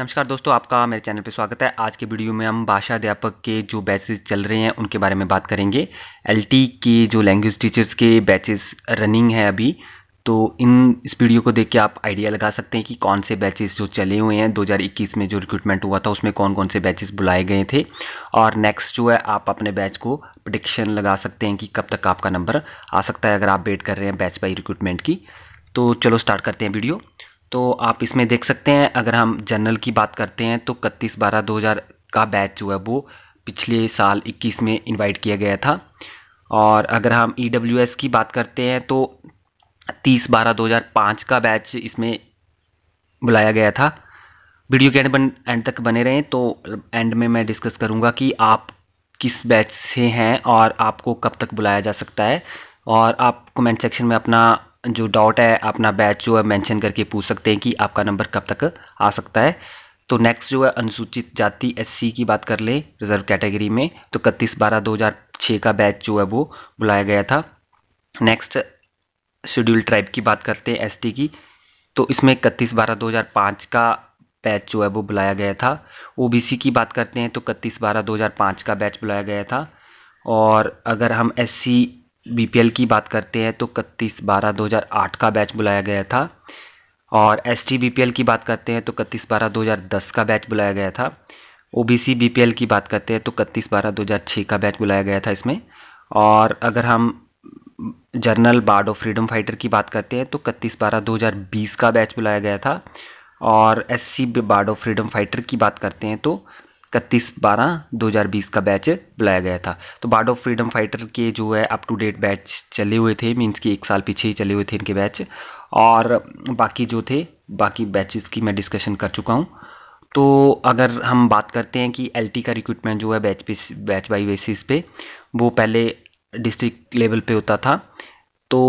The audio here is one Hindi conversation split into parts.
नमस्कार दोस्तों आपका मेरे चैनल पर स्वागत है आज के वीडियो में हम भाषा अध्यापक के जो बैचेस चल रहे हैं उनके बारे में बात करेंगे एलटी के जो लैंग्वेज टीचर्स के बैचेस रनिंग है अभी तो इन इस वीडियो को देख के आप आइडिया लगा सकते हैं कि कौन से बैचेस जो चले हुए हैं 2021 में जो रिक्रूटमेंट हुआ था उसमें कौन कौन से बैचेस बुलाए गए थे और नेक्स्ट जो है आप अपने बैच को प्रडिक्शन लगा सकते हैं कि कब तक आपका नंबर आ सकता है अगर आप वेट कर रहे हैं बैच बाई रिक्रूटमेंट की तो चलो स्टार्ट करते हैं वीडियो तो आप इसमें देख सकते हैं अगर हम जनरल की बात करते हैं तो इकतीस बारह दो हज़ार का बैच जो है वो पिछले साल इक्कीस में इनवाइट किया गया था और अगर हम ई डब्ल्यू एस की बात करते हैं तो तीस बारह दो हज़ार पाँच का बैच इसमें बुलाया गया था वीडियो के एंड बन एंड तक बने रहें तो एंड में मैं डिस्कस करूँगा कि आप किस बैच से हैं और आपको कब तक बुलाया जा सकता है और आप कमेंट सेक्शन में अपना जो डाउट है अपना बैच जो है मेंशन करके पूछ सकते हैं कि आपका नंबर कब तक आ सकता है तो नेक्स्ट जो है अनुसूचित जाति एससी की बात कर लें रिजर्व कैटेगरी में तो इकतीस बारह दो हज़ार छः का बैच जो है वो बुलाया गया था नेक्स्ट शेड्यूल ट्राइब की बात करते हैं एसटी की तो इसमें इकतीस बारह दो हज़ार पाँच का बैच जो है वो बुलाया गया था ओबीसी की बात करते हैं तो इकतीस बारह दो हज़ार पाँच का बैच बुलाया गया था और अगर हम एससी बीपीएल की बात करते हैं तो इकतीस बारह 2008 का बैच बुलाया गया था और एस टी की बात करते हैं तो इकतीस बारह 2010 का बैच बुलाया गया था ओ बी सी की बात करते हैं तो इकतीस बारह 2006 का बैच बुलाया गया था इसमें और अगर हम general bard of freedom fighter की बात करते हैं तो इकतीस बारह 2020 का बैच बुलाया गया था और S C bard of freedom fighter की बात करते हैं तो इकतीस बारह बीस का बैच बुलाया गया था तो बार्ड ऑफ फ्रीडम फाइटर के जो है अप टू डेट बैच चले हुए थे मीन्स कि एक साल पीछे ही चले हुए थे इनके बैच और बाकी जो थे बाकी बैचेस की मैं डिस्कशन कर चुका हूँ तो अगर हम बात करते हैं कि एल का रिक्रूटमेंट जो है बैच पे बैच बाई बेसिस पे वो पहले डिस्ट्रिक्ट लेवल पे होता था तो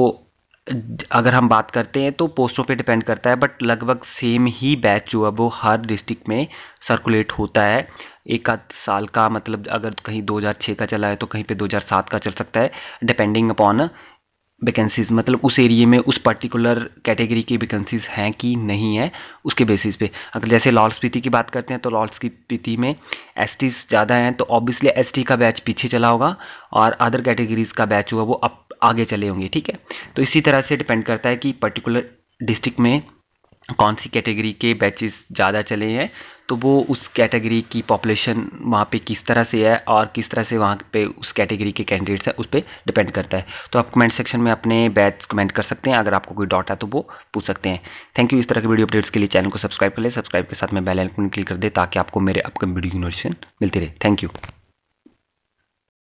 अगर हम बात करते हैं तो पोस्टों पे डिपेंड करता है बट लगभग सेम ही बैच जो है वो हर डिस्ट्रिक्ट में सर्कुलेट होता है एक आध साल का मतलब अगर कहीं 2006 का चला है तो कहीं पे 2007 का चल सकता है डिपेंडिंग अपॉन वैकेंसीज़ मतलब उस एरिए में उस पर्टिकुलर कैटेगरी की वैकेंसीज़ हैं कि नहीं है उसके बेसिस पे अगर जैसे लाहौल स्पीति की बात करते हैं तो लाहौल स्पीति में एस ज़्यादा हैं तो ऑब्वियसली एस का बैच पीछे चला होगा और अदर कैटेगरीज़ का बैच हुआ वो अब आगे चले होंगे ठीक है तो इसी तरह से डिपेंड करता है कि पर्टिकुलर डिस्ट्रिक्ट में कौन सी कैटेगरी के बैचेस ज़्यादा चले हैं तो वो उस कैटेगरी की पॉपुलेशन वहाँ पे किस तरह से है और किस तरह से वहाँ पे उस कैटेगरी के कैंडिडेट्स हैं उस पर डिपेंड करता है तो आप कमेंट सेक्शन में अपने बैच कमेंट कर सकते हैं अगर आपको कोई डॉट है तो वो पूछ सकते हैं थैंक यू इस तरह के वीडियो अपडेट्स के लिए चैनल को सब्सक्राइब कर ले सब्सक्राइब के साथ में बेल आइकन क्लिक कर दे ताकि आपको मेरे अपकमिंग वीडियो की नोटिफिकेशन मिलती रहे थैंक यू